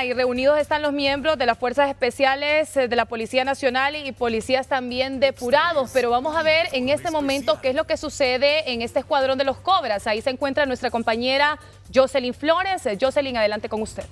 Y reunidos están los miembros de las Fuerzas Especiales eh, de la Policía Nacional y policías también depurados, pero vamos a ver en este momento qué es lo que sucede en este escuadrón de los Cobras. Ahí se encuentra nuestra compañera Jocelyn Flores. Eh, Jocelyn, adelante con usted.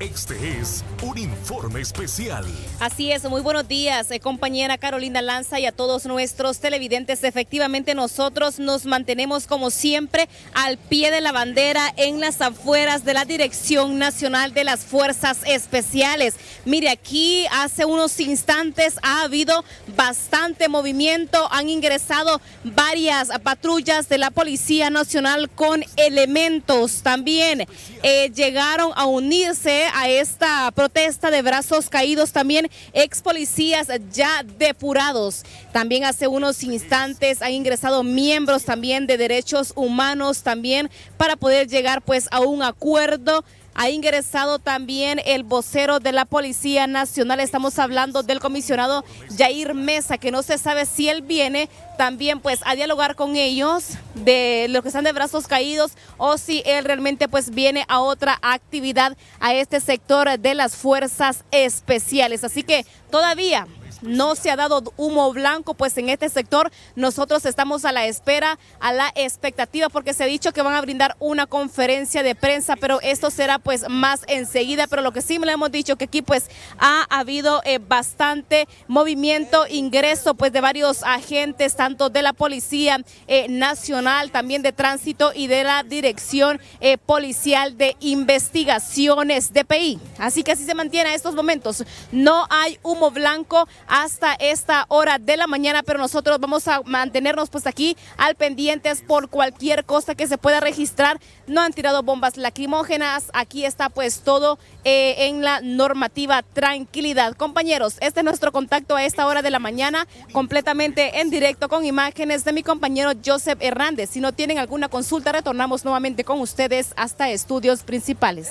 Este es un informe especial. Así es, muy buenos días, eh, compañera Carolina Lanza y a todos nuestros televidentes. Efectivamente, nosotros nos mantenemos como siempre al pie de la bandera en las afueras de la Dirección Nacional de las Fuerzas Especiales. Mire, aquí hace unos instantes ha habido bastante movimiento, han ingresado varias patrullas de la Policía Nacional con elementos. También eh, llegaron a unirse a esta protesta de brazos caídos también ex policías ya depurados. También hace unos instantes han ingresado miembros también de derechos humanos también para poder llegar pues a un acuerdo ha ingresado también el vocero de la Policía Nacional. Estamos hablando del comisionado Jair Mesa, que no se sabe si él viene también pues a dialogar con ellos de los que están de brazos caídos o si él realmente pues viene a otra actividad a este sector de las fuerzas especiales. Así que todavía no se ha dado humo blanco, pues en este sector nosotros estamos a la espera, a la expectativa, porque se ha dicho que van a brindar una conferencia de prensa, pero esto será pues más enseguida, pero lo que sí le hemos dicho que aquí pues ha habido eh, bastante movimiento, ingreso pues de varios agentes, tanto de la Policía eh, Nacional, también de Tránsito y de la Dirección eh, Policial de Investigaciones, DPI. Así que así se mantiene a estos momentos, no hay humo blanco, hasta esta hora de la mañana, pero nosotros vamos a mantenernos pues aquí al pendientes por cualquier cosa que se pueda registrar. No han tirado bombas lacrimógenas, aquí está pues todo eh, en la normativa tranquilidad. Compañeros, este es nuestro contacto a esta hora de la mañana, completamente en directo con imágenes de mi compañero Joseph Hernández. Si no tienen alguna consulta, retornamos nuevamente con ustedes hasta estudios principales.